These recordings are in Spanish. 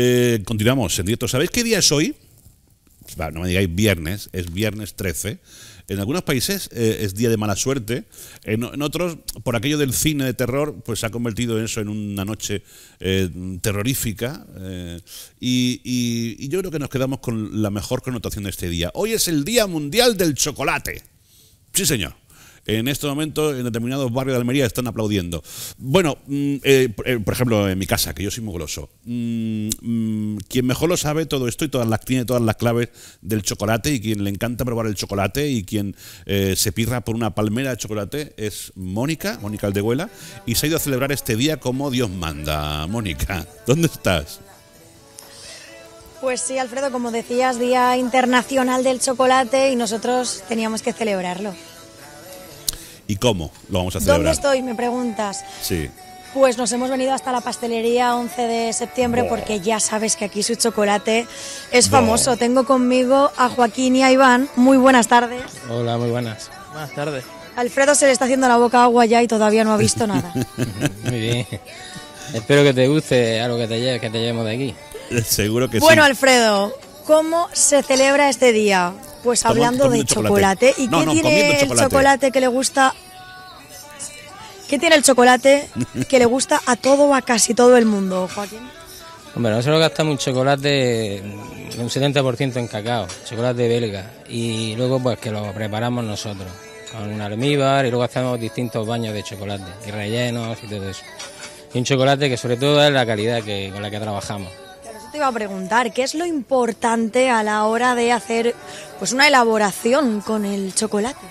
Eh, continuamos en directo. ¿Sabéis qué día es hoy? no me digáis viernes, es viernes 13. En algunos países eh, es día de mala suerte, en, otros, por aquello del cine de terror, pues se ha convertido eso en una noche eh, terrorífica. y, yo creo que nos quedamos con la mejor connotación de este día. Hoy es el Día Mundial del Chocolate. Sí, señor en este momento en determinados barrios de Almería están aplaudiendo. Bueno, mm, eh, eh, por ejemplo, en mi casa, que yo soy muy goloso, mm, mm, quien mejor lo sabe todo esto y todas las, tiene todas las claves del chocolate y quien le encanta probar el chocolate y quien eh, se pirra por una palmera de chocolate es Mónica, Mónica Aldehuela, y se ha ido a celebrar este día como Dios manda. Mónica, ¿dónde estás? Pues sí, Alfredo, como decías, Día Internacional del Chocolate y nosotros teníamos que celebrarlo. ¿Y cómo lo vamos a celebrar? ¿Dónde estoy? Me preguntas. Sí. Pues nos hemos venido hasta la pastelería 11 de septiembre porque ya sabes que aquí su chocolate es famoso. Tengo conmigo a Joaquín y a Iván. Muy buenas tardes. Hola, muy buenas. Buenas tardes. Alfredo se le está haciendo la boca agua ya y todavía no ha visto nada. muy bien. Espero que te guste algo que te, lleve, que te llevemos de aquí. Seguro que sí. Bueno, Alfredo, ¿cómo se celebra este día? Pues hablando de chocolate. ¿Y tiene el chocolate que le gusta ¿Qué tiene el chocolate que le gusta a todo a casi todo el mundo, Joaquín? Hombre, nosotros gastamos un chocolate de un 70% en cacao, chocolate belga, y luego pues que lo preparamos nosotros, con un almíbar y luego hacemos distintos baños de chocolate, y rellenos y todo eso. Y un chocolate que sobre todo es la calidad con la que trabajamos. te iba a preguntar, ¿qué es lo importante a la hora de hacer pues una elaboración con el chocolate?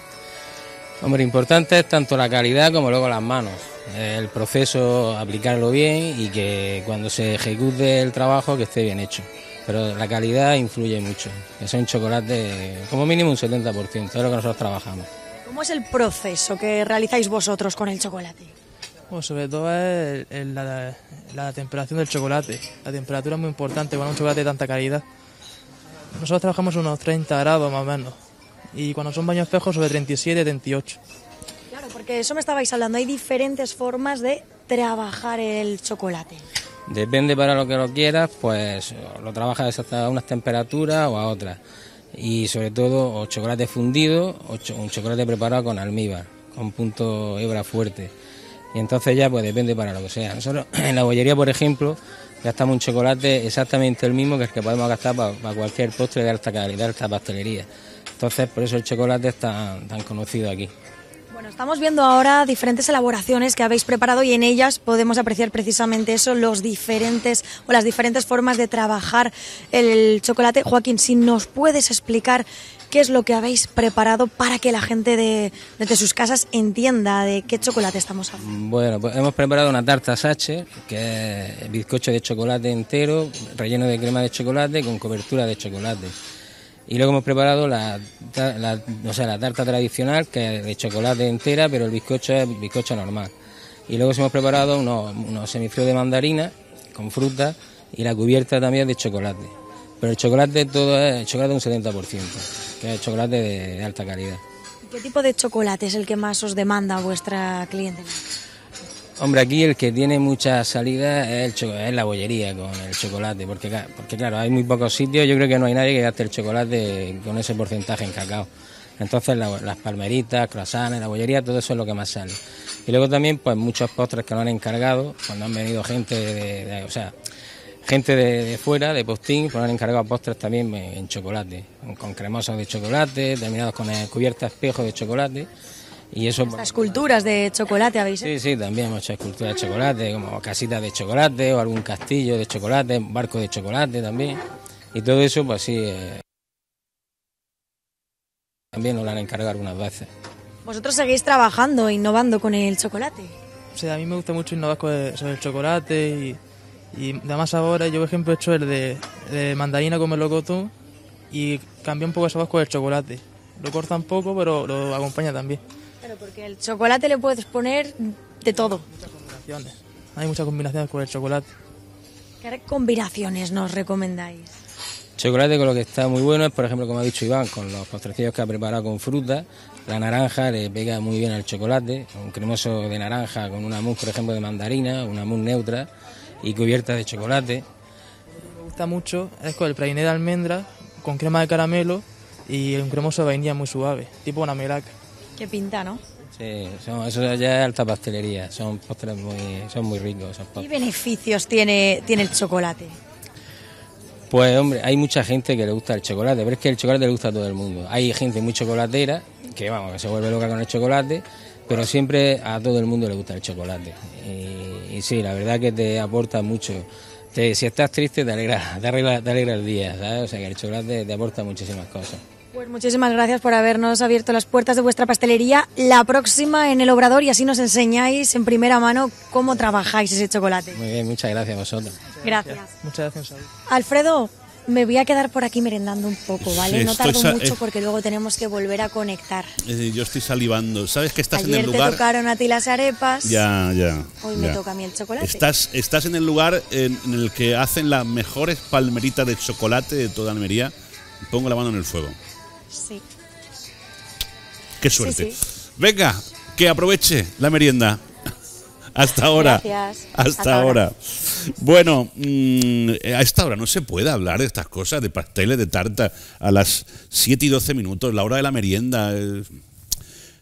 Hombre, importante es tanto la calidad como luego las manos. Eh, el proceso, aplicarlo bien y que cuando se ejecute el trabajo que esté bien hecho. Pero la calidad influye mucho. Es un chocolate como mínimo un 70%, es lo que nosotros trabajamos. ¿Cómo es el proceso que realizáis vosotros con el chocolate? Bueno, sobre todo es la, temperatura del chocolate. La temperatura es muy importante para un chocolate de tanta calidad. Nosotros trabajamos unos 30 grados más o menos y cuando son baños son sobre 37, 38. Claro, porque eso me estabais hablando, hay diferentes formas de trabajar el chocolate. Depende para lo que lo quieras, pues lo trabajas hasta unas temperaturas o a otras. Y sobre todo, o chocolate fundido o un chocolate preparado con almíbar, con punto hebra fuerte. Y entonces ya, pues depende para lo que sea. Nosotros en la bollería, por ejemplo, gastamos un chocolate exactamente el mismo que el que podemos gastar para cualquier postre de alta calidad, de alta pastelería. Entonces, por eso el chocolate está tan, conocido aquí. Bueno, estamos viendo ahora diferentes elaboraciones que habéis preparado y en ellas podemos apreciar precisamente eso, los diferentes o las diferentes formas de trabajar el chocolate. Joaquín, si nos puedes explicar qué es lo que habéis preparado para que la gente de, desde sus casas entienda de qué chocolate estamos hablando. Mm, bueno, pues hemos preparado una tarta sache, que es bizcocho de chocolate entero, relleno de crema de chocolate con cobertura de chocolate. Y luego hemos preparado la, tarta tradicional, que es de chocolate entera, pero el bizcocho es bizcocho normal. Y luego hemos preparado unos, unos de mandarina con fruta y la cubierta también de chocolate. Pero el chocolate todo es chocolate un 70%, que es chocolate de, de alta calidad. ¿Qué tipo de chocolate es el que más os demanda vuestra clientela? Hombre, aquí el que tiene muchas salidas es, el es la bollería con el chocolate, porque, porque claro, hay muy pocos sitios, yo creo que no hay nadie que gaste el chocolate con ese porcentaje en cacao. Entonces las palmeritas, croissants, la bollería, todo eso es lo que más sale. Y luego también pues muchos postres que lo han encargado, cuando han venido gente de, o sea, gente de, fuera, de postín, pues han encargado postres también en chocolate, con cremosos de chocolate, terminados con cubierta espejo de chocolate. Y eso esculturas de chocolate habéis Sí, sí, también muchas hecho esculturas de chocolate, como casitas de chocolate o algún castillo de chocolate, barco de chocolate también. Y todo eso, pues sí, eh, también nos lo han encargado unas veces. Vosotros seguís trabajando, innovando con el chocolate. Sí, a mí me gusta mucho innovar sobre el chocolate y, además ahora Yo, por ejemplo, he hecho el de, de mandarina con melocotón y cambié un poco eso sabor con el chocolate. Lo corta un poco, pero lo acompaña también porque el chocolate le puedes poner de todo. Hay muchas combinaciones con el chocolate. ¿Qué combinaciones nos recomendáis? Chocolate con lo que está muy bueno es, por ejemplo, como ha dicho Iván, con los postrecillos que ha preparado con fruta. La naranja le pega muy bien al chocolate, un cremoso de naranja con una mousse, por ejemplo, de mandarina, una mousse neutra y cubierta de chocolate. Lo que me gusta mucho es con el praliné de almendra, con crema de caramelo y un cremoso de vainilla muy suave, tipo una melaca. Qué pinta, ¿no? Sí, eso ya es alta pastelería, son postres muy, son muy ricos. ¿Qué beneficios tiene, tiene el chocolate? Pues hombre, hay mucha gente que le gusta el chocolate, pero es que el chocolate le gusta a todo el mundo. Hay gente muy chocolatera, que vamos, que se vuelve loca con el chocolate, pero siempre a todo el mundo le gusta el chocolate. Y, y sí, la verdad que te aporta mucho. Te, si estás triste, te alegra, te, arriba, te alegra el día, ¿sabes? O sea que el chocolate te aporta muchísimas cosas. Pues muchísimas gracias por habernos abierto las puertas de vuestra pastelería. La próxima en el Obrador y así nos enseñáis en primera mano cómo trabajáis ese chocolate. Muy bien, muchas gracias a vosotros. Gracias. Muchas gracias. Alfredo, me voy a quedar por aquí merendando un poco, ¿vale? no tardo mucho eh. porque luego tenemos que volver a conectar. Yo estoy salivando. ¿Sabes que estás en el lugar? Ayer te tocaron a ti las arepas. Ya, ya. Hoy me toca a mí el chocolate. Estás, estás en el lugar en, el que hacen las mejores palmeritas de chocolate de toda Almería. Pongo la mano en el fuego. Sí. Qué suerte. Venga, que aproveche la merienda. Hasta ahora. Gracias. Hasta, ahora. Bueno, mm, a esta hora no se puede hablar de estas cosas, de pasteles, de tarta, a las 7 y 12 minutos, la hora de la merienda. Eh,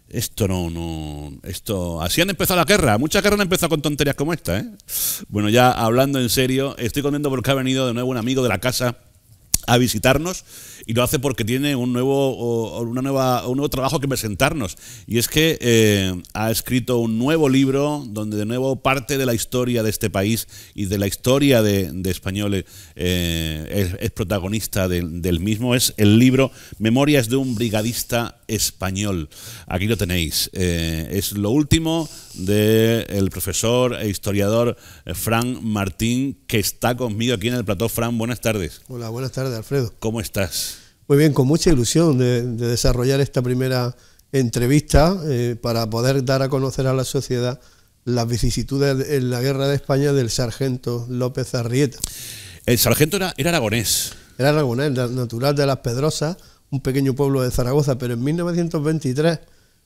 esto no, no. Esto. Así han empezado la guerra. Muchas guerras han empezado con tonterías como esta, ¿eh? Bueno, ya hablando en serio, estoy contento porque ha venido de nuevo un amigo de la casa a visitarnos y lo hace porque tiene un nuevo, una nueva, un nuevo trabajo que presentarnos. Y es que eh, ha escrito un nuevo libro donde de nuevo parte de la historia de este país y de la historia de, de españoles eh, es, protagonista del mismo. Es el libro Memorias de un brigadista español. Aquí lo tenéis. Eh, es lo último del el profesor e historiador eh, Fran Martín, que está conmigo aquí en el plató. Fran, buenas tardes. Hola, buenas tardes, Alfredo. ¿Cómo estás? Muy bien, con mucha ilusión de, desarrollar esta primera entrevista eh, para poder dar a conocer a la sociedad las vicisitudes en la guerra de España del sargento López Arrieta. El sargento era, era aragonés. Era aragonés, natural de Las Pedrosas, un pequeño pueblo de Zaragoza, pero en 1923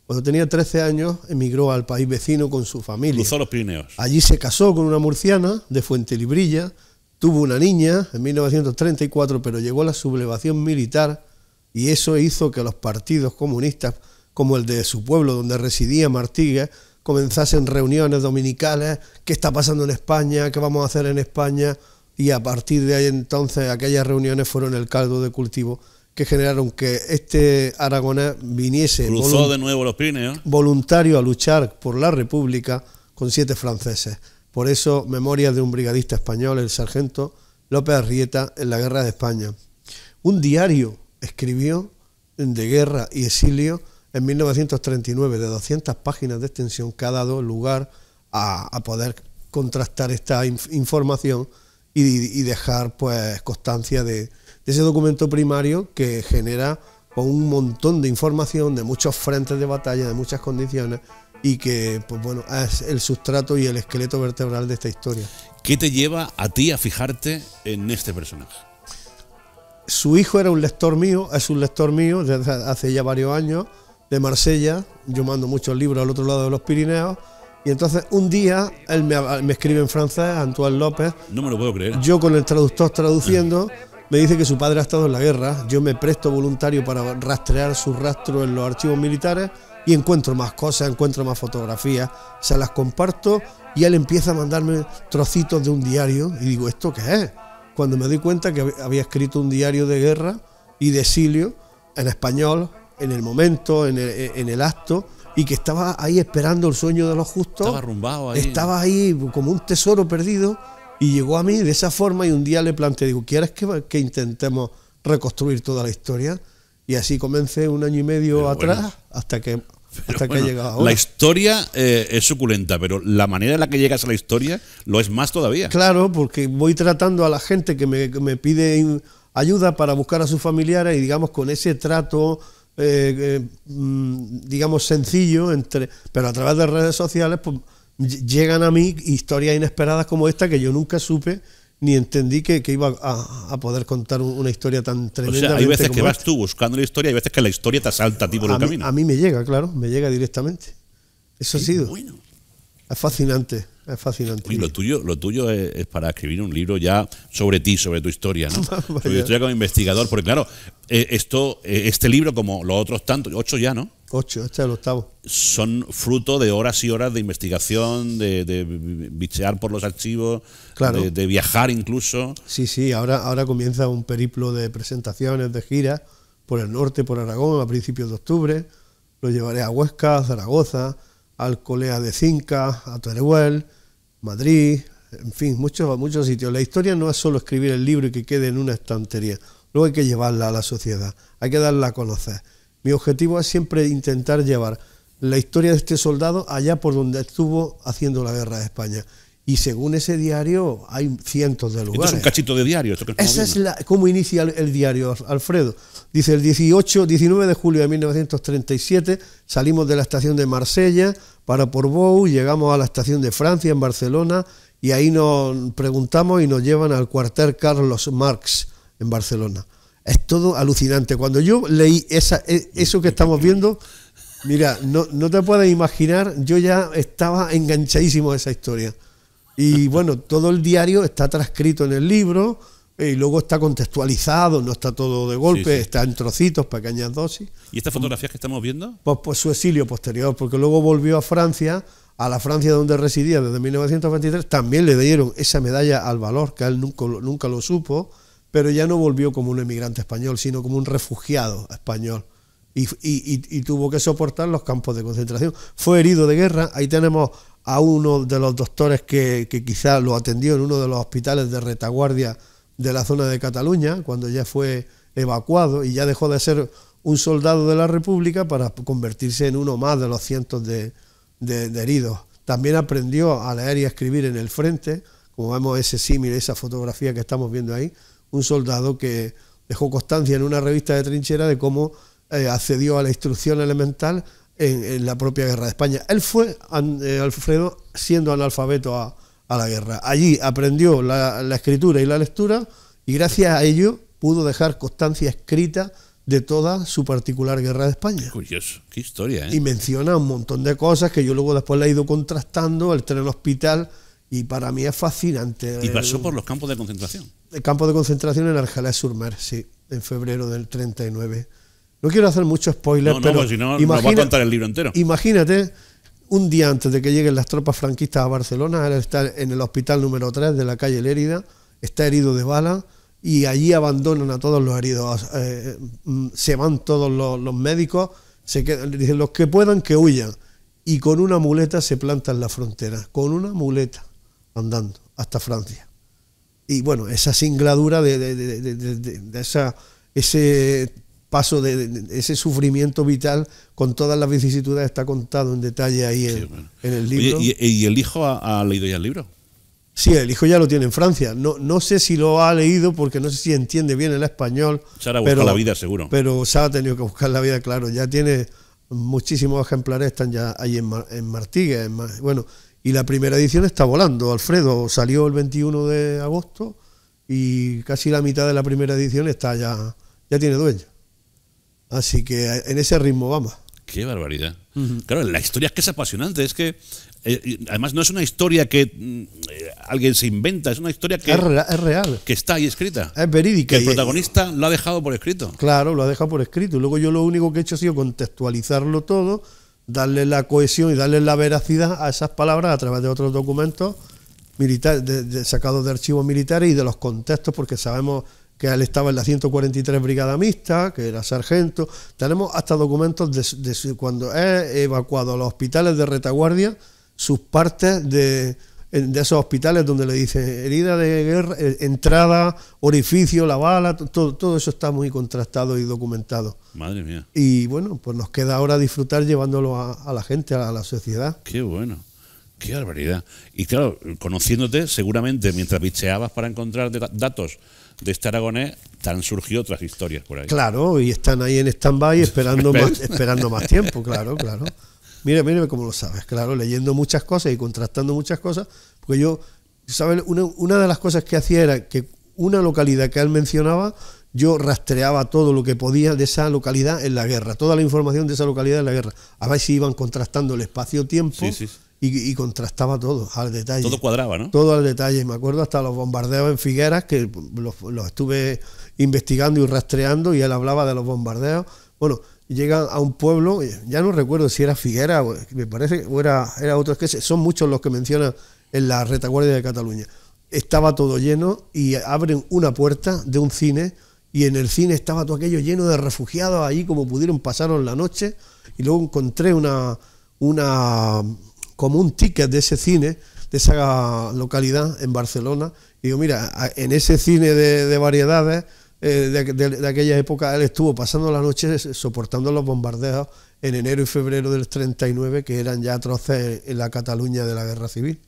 cuando tenía 13 años, emigró al país vecino con su familia. Cruzó los Pirineos. Allí se casó con una murciana de Fuente Librilla, tuvo una niña en 1934, pero llegó la sublevación militar y eso hizo que los partidos comunistas, como el de su pueblo donde residía Martíguez, comenzasen reuniones dominicales, qué está pasando en España, qué vamos a hacer en España, y a partir de ahí entonces aquellas reuniones fueron el caldo de cultivo que generaron que este Aragonés viniese ¿eh? voluntario a luchar por la República con siete franceses. Por eso, memoria de un brigadista español, el sargento López Arrieta, en la Guerra de España. Un diario escribió de guerra y exilio en 1939, de 200 páginas de extensión, que ha dado lugar a, poder contrastar esta información y, y dejar pues constancia de, ese documento primario que genera pues, un montón de información de muchos frentes de batalla, de muchas condiciones y que pues bueno, es el sustrato y el esqueleto vertebral de esta historia. ¿Qué te lleva a ti a fijarte en este personaje? Su hijo era un lector mío, es un lector mío desde hace ya varios años, de Marsella. Yo mando muchos libros al otro lado de los Pirineos. Y entonces un día él me, me escribe en francés, Antoine López. No me lo puedo creer. Yo con el traductor traduciendo. Ah. Me dice que su padre ha estado en la guerra, yo me presto voluntario para rastrear su rastro en los archivos militares y encuentro más cosas, encuentro más fotografías, se las comparto y él empieza a mandarme trocitos de un diario y digo, ¿esto qué es? Cuando me doy cuenta que había escrito un diario de guerra y de exilio en español, en el momento, e-, en el, acto, y que estaba ahí esperando el sueño de los justos. Estaba arrumbado ahí. Estaba ahí como un tesoro perdido y llegó a mí de esa forma y un día le planteé, digo, ¿quieres que, que intentemos reconstruir toda la historia? Y así comencé un año y medio atrás hasta que hasta ahora. La historia eh, es suculenta, pero la manera en la que llegas a la historia lo es más todavía. Claro, porque voy tratando a la gente que me, pide ayuda para buscar a sus familiares y digamos con ese trato, eh, eh, mm, digamos sencillo, entre, pero a través de redes sociales, pues, llegan a mí historias inesperadas como esta que yo nunca supe ni entendí que, iba a, poder contar una historia tan tremenda. hay veces que vas tú buscando la historia y hay veces que la historia te asalta a ti por el camino. A mí me llega, claro, me llega directamente. Eso ha sido. Es fascinante, es fascinante. Y lo tuyo, lo tuyo es, para escribir un libro ya sobre ti, sobre tu historia, ¿no? sobre tu historia como investigador, porque claro, eh, esto, eh, este libro, como los otros tantos, ocho ya, ¿no? Ocho, este es el octavo. Son fruto de horas y horas de investigación, de, de bichear por los archivos, claro. de, viajar incluso. Sí, sí, ahora, ahora comienza un periplo de presentaciones, de giras, por el norte, por Aragón, a principios de octubre. Lo llevaré a Huesca, Zaragoza, al Colea de Cinca, a Teruel, Madrid, en fin, muchos, muchos sitios. La historia no es solo escribir el libro y que quede en una estantería. Luego hay que llevarla a la sociedad, hay que darla a conocer. Mi objetivo es siempre intentar llevar la historia de este soldado allá por donde estuvo haciendo la guerra de España. Y según ese diario hay cientos de lugares. es un cachito de diario. Esto es Esa es cómo inicia el, diario, Alfredo. Dice, el 18, 19 de julio de 1937 salimos de la estación de Marsella para Porbou, llegamos a la estación de Francia en Barcelona y ahí nos preguntamos y nos llevan al cuartel Carlos Marx en Barcelona. Es todo alucinante. Cuando yo leí e, eso que estamos viendo, mira, no, te puedes imaginar, yo ya estaba enganchadísimo a esa historia. Y bueno, todo el diario está transcrito en el libro y eh, luego está contextualizado, no está todo de golpe, está en trocitos, pequeñas dosis. ¿Y estas fotografías que estamos viendo? Pues, pues, su exilio posterior, porque luego volvió a Francia, a la Francia donde residía desde 1923, también le dieron esa medalla al valor, que él nunca, nunca lo supo, pero ya no volvió como un emigrante español, sino como un refugiado español. Y, y, y, tuvo que soportar los campos de concentración. Fue herido de guerra. Ahí tenemos a uno de los doctores que, que quizá lo atendió en uno de los hospitales de retaguardia de la zona de Cataluña, cuando ya fue evacuado y ya dejó de ser un soldado de la República para convertirse en uno más de los cientos de, de, de heridos. También aprendió a leer y a escribir en el frente, como vemos ese símil, esa fotografía que estamos viendo ahí, un soldado que dejó constancia en una revista de trinchera de cómo eh, accedió a la instrucción elemental en, la propia guerra de España. Él fue, eh, Alfredo, siendo analfabeto a, la guerra. Allí aprendió la, escritura y la lectura y gracias a ello pudo dejar constancia escrita de toda su particular guerra de España. Curioso, qué historia, ¿eh? Y menciona un montón de cosas que yo luego después le he ido contrastando, el tren hospital, y para mí es fascinante. Y pasó por los campos de concentración. El campo de concentración en argelés sur sí, en febrero del 39. No quiero hacer mucho spoiler, pero pues si no, a contar el libro entero. Imagínate, un día antes de que lleguen las tropas franquistas a Barcelona, él está en el hospital número 3 de la calle Lérida, está herido de bala y allí abandonan a todos los heridos. Eh, mm, se van todos los, los médicos, se quedan, dicen los que puedan que huyan. Y con una muleta se plantan la frontera, con una muleta andando hasta Francia. Y bueno, esa singladura de, de, de, de esa, ese paso, de, ese sufrimiento vital con todas las vicisitudes está contado en detalle ahí en, el libro. ¿y, el hijo ha, leído ya el libro? Sí, el hijo ya lo tiene en Francia. No, no sé si lo ha leído porque no sé si entiende bien el español. pero la vida, seguro. Pero se ha tenido que buscar la vida, claro. Ya tiene muchísimos ejemplares, están ya ahí en, Martíguez, en Martigues. bueno, y la primera edición está volando, Alfredo. Salió el 21 de agosto y casi la mitad de la primera edición está ya, ya tiene dueño. Así que en ese ritmo vamos. Qué barbaridad. Claro, la historia es que es apasionante, es que eh, además no es una historia que mm, eh, alguien se inventa, es una historia que es, real, que está ahí escrita. Es verídica. Que el protagonista lo ha dejado por escrito. Claro, lo ha dejado por escrito. Y luego yo lo único que he hecho ha sido contextualizarlo todo darle la cohesión y darle la veracidad a esas palabras a través de otros documentos militares, sacados de archivos militares y de los contextos, porque sabemos que él estaba en la 143 Brigada Mixta, que era sargento. Tenemos hasta documentos de, de cuando es evacuado a los hospitales de retaguardia, sus partes de, de esos hospitales donde le dicen herida de guerra, eh, entrada, orificio, la bala, todo, eso está muy contrastado y documentado. Madre mía. Y bueno, pues nos queda ahora disfrutar llevándolo a, la gente, a la, sociedad. Qué bueno. Qué barbaridad. Y claro, conociéndote, seguramente mientras bicheabas para encontrar datos de este aragonés, han surgido otras historias por ahí. Claro, y están ahí en stand-by esperando esperando más tiempo, claro, claro. Mira, mírame cómo lo sabes, claro, leyendo muchas cosas y contrastando muchas cosas, porque yo, ¿sabes? Una, de las cosas que hacía era que una localidad que él mencionaba, yo rastreaba todo lo que podía de esa localidad en la guerra, toda la información de esa localidad en la guerra. A ver si iban contrastando el espacio-tiempo. Y, contrastaba todo al detalle. Todo cuadraba, ¿no? Todo al detalle. Me acuerdo hasta los bombardeos en Figueras, que los, los estuve investigando y rastreando, y él hablaba de los bombardeos. Bueno, Llega llegan a un pueblo, ya no recuerdo si era Figuera, me parece, o era, era otro, es que son muchos los que mencionan en la retaguardia de Cataluña. Estaba todo lleno y abren una puerta de un cine y en el cine estaba todo aquello lleno de refugiados ahí como pudieron, pasaron la noche y luego encontré una, una como un ticket de ese cine, de esa localidad en Barcelona. Y digo, mira, en ese cine de variedades eh, de, aquella época, él estuvo pasando las noches soportando los bombardeos en enero y febrero del 39, que eran ya atroces en la Cataluña de la Guerra Civil.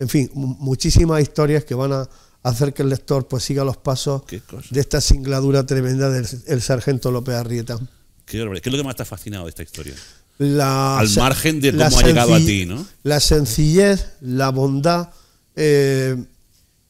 En fin, muchísimas historias que van a hacer que el lector pues siga los pasos de esta singladura tremenda del sargento López Arrieta. Qué, es lo que más te ha fascinado de esta historia? La, Al margen de cómo ha llegado a ti, ¿no? La sencillez, la bondad, eh,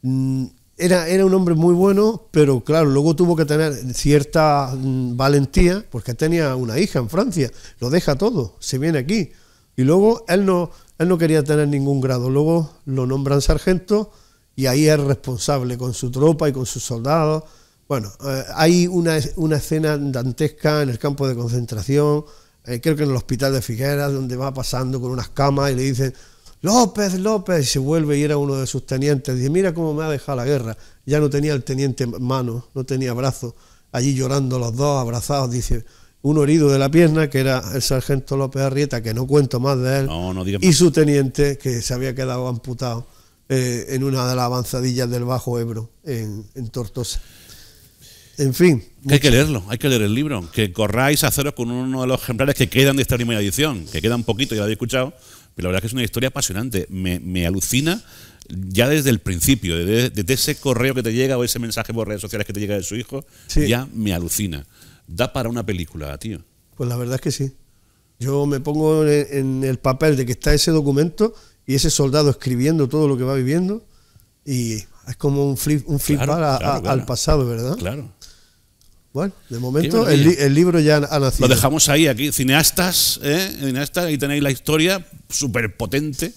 mm, era, un hombre muy bueno, pero claro, luego tuvo que tener cierta mm, valentía, porque tenía una hija en Francia, lo deja todo, se viene aquí. Y luego él no, él no quería tener ningún grado, luego lo nombran sargento y ahí es responsable con su tropa y con sus soldados. Bueno, eh, hay una, una, escena dantesca en el campo de concentración, eh, creo que en el hospital de Figueras, donde va pasando con unas camas y le dicen, López, López, y se vuelve y era uno de sus tenientes. Dice, mira cómo me ha dejado la guerra. Ya no tenía el teniente mano, no tenía brazo. Allí llorando los dos, abrazados, dice, uno herido de la pierna, que era el sargento López Arrieta, que no cuento más de él, y su teniente, que se había quedado amputado eh, en una de las avanzadillas del Bajo Ebro, en, Tortosa. En fin. hay que leerlo, hay que leer el libro. Que corráis a haceros con uno de los ejemplares que quedan de esta primera edición, que queda un poquito, ya lo habéis escuchado, pero la verdad es que es una historia apasionante. Me, alucina ya desde el principio, desde, ese correo que te llega o ese mensaje por redes sociales que te llega de su hijo, ya me alucina. Da para una película, tío. Pues la verdad es que sí. Yo me pongo en, el papel de que está ese documento y ese soldado escribiendo todo lo que va viviendo y es como un flip, un flip al pasado, ¿verdad? Claro. Bueno, de momento el, libro ya ha nacido. Lo dejamos ahí, aquí, cineastas, ¿eh? cineastas ahí tenéis la historia súper potente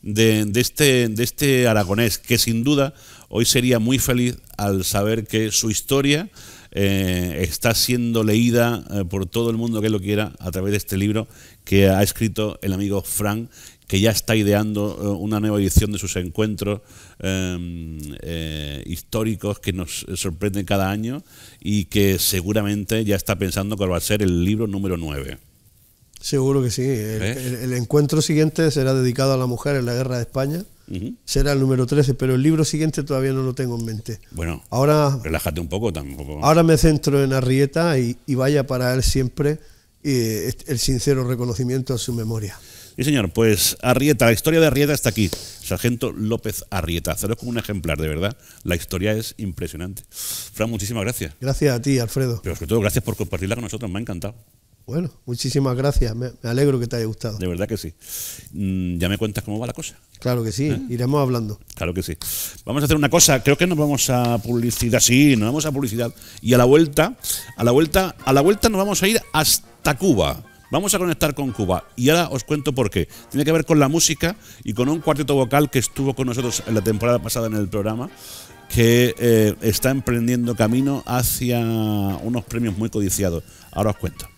de, este, de este aragonés, que sin duda hoy sería muy feliz al saber que su historia eh, está siendo leída eh, por todo el mundo que lo quiera a través de este libro que ha escrito el amigo Frank que ya está ideando eh, una nueva edición de sus encuentros em, eh, históricos que nos eh, sorprenden cada año y que seguramente ya está pensando cuál va a ser el libro número 9. Seguro que sí. El, encuentro siguiente será dedicado a la mujer en la guerra de España. Será el número 13, pero el libro siguiente todavía no lo tengo en mente. Bueno, ahora relájate un poco tampoco. Ahora me centro en Arrieta y, vaya para él siempre el sincero reconocimiento a su memoria. Y señor, pues Arrieta, la historia de Arrieta está aquí. Sargento López Arrieta. Haceros como un ejemplar, de verdad. La historia es impresionante. Fran, muchísimas gracias. Gracias a ti, Alfredo. Pero sobre todo, gracias por compartirla con nosotros. Me ha encantado. Bueno, muchísimas gracias. Me, alegro que te haya gustado. De verdad que sí. Mm, ya me cuentas cómo va la cosa. Claro que sí, ¿Eh? iremos hablando. Claro que sí. Vamos a hacer una cosa, creo que nos vamos a publicidad. Sí, nos vamos a publicidad. Y a la vuelta, a la vuelta, a la vuelta nos vamos a ir hasta Cuba. Vamos a conectar con Cuba y ahora os cuento por qué. Tiene que ver con la música y con un cuarteto vocal que estuvo con nosotros en la temporada pasada en el programa que eh, está emprendiendo camino hacia unos premios muy codiciados. Ahora os cuento.